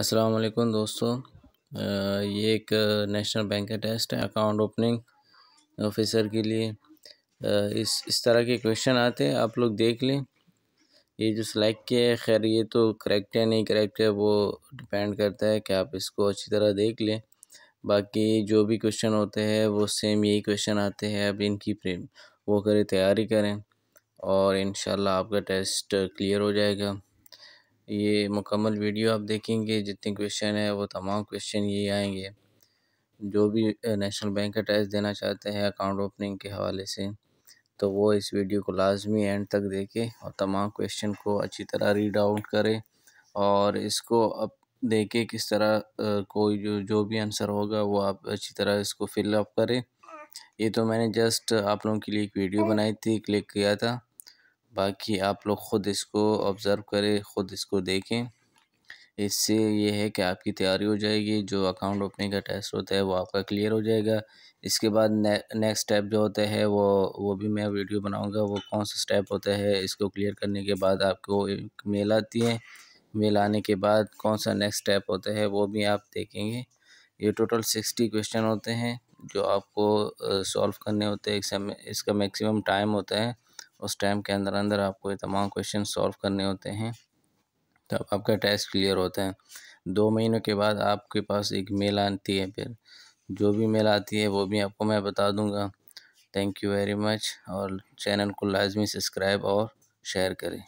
अस्सलाम वालेकुम दोस्तों ये एक नेशनल बैंक का टेस्ट है अकाउंट ओपनिंग ऑफिसर के लिए इस इस तरह के क्वेश्चन आते हैं आप लोग देख लें ये जो सिलेक्ट किया है खैर ये तो करेक्ट है नहीं करेक्ट है वो डिपेंड करता है कि आप इसको अच्छी तरह देख लें बाकी जो भी क्वेश्चन होते हैं वो सेम यही क्वेश्चन आते हैं अब इनकी प्रेम वो करें तैयारी करें और इन आपका टेस्ट क्लियर हो जाएगा ये मुकम्मल वीडियो आप देखेंगे जितने क्वेश्चन है वो तमाम क्वेश्चन ये आएंगे जो भी नेशनल बैंक का टैक्स देना चाहते हैं अकाउंट ओपनिंग के हवाले से तो वो इस वीडियो को लाजमी एंड तक देखें और तमाम क्वेश्चन को अच्छी तरह रीड आउट करें और इसको अब देखें किस तरह कोई जो जो भी आंसर होगा वो आप अच्छी तरह इसको फिलअप करें ये तो मैंने जस्ट आप लोगों के लिए एक वीडियो बनाई थी क्लिक किया था बाकी आप लोग ख़ुद इसको ऑब्ज़र्व करें ख़ुद इसको देखें इससे ये है कि आपकी तैयारी हो जाएगी जो अकाउंट ओपनिंग का टेस्ट होता है वो आपका क्लियर हो जाएगा इसके बाद नेक्स्ट स्टेप जो होता है वो वो भी मैं वीडियो बनाऊंगा वो कौन सा स्टेप होता है इसको क्लियर करने के बाद आपको एक मेल आती है मेल आने के बाद कौन सा नेक्स्ट स्टेप होता है वो भी आप देखेंगे ये टोटल सिक्सटी क्वेश्चन होते हैं जो आपको सॉल्व करने होते हैं इसका मैक्सिमम टाइम होता है उस टाइम के अंदर अंदर आपको ये तमाम क्वेश्चन सॉल्व करने होते हैं तब आपका टेस्ट क्लियर होता है दो महीनों के बाद आपके पास एक मेल आती है फिर जो भी मेल आती है वो भी आपको मैं बता दूंगा थैंक यू वेरी मच और चैनल को लाजमी सब्सक्राइब और शेयर करें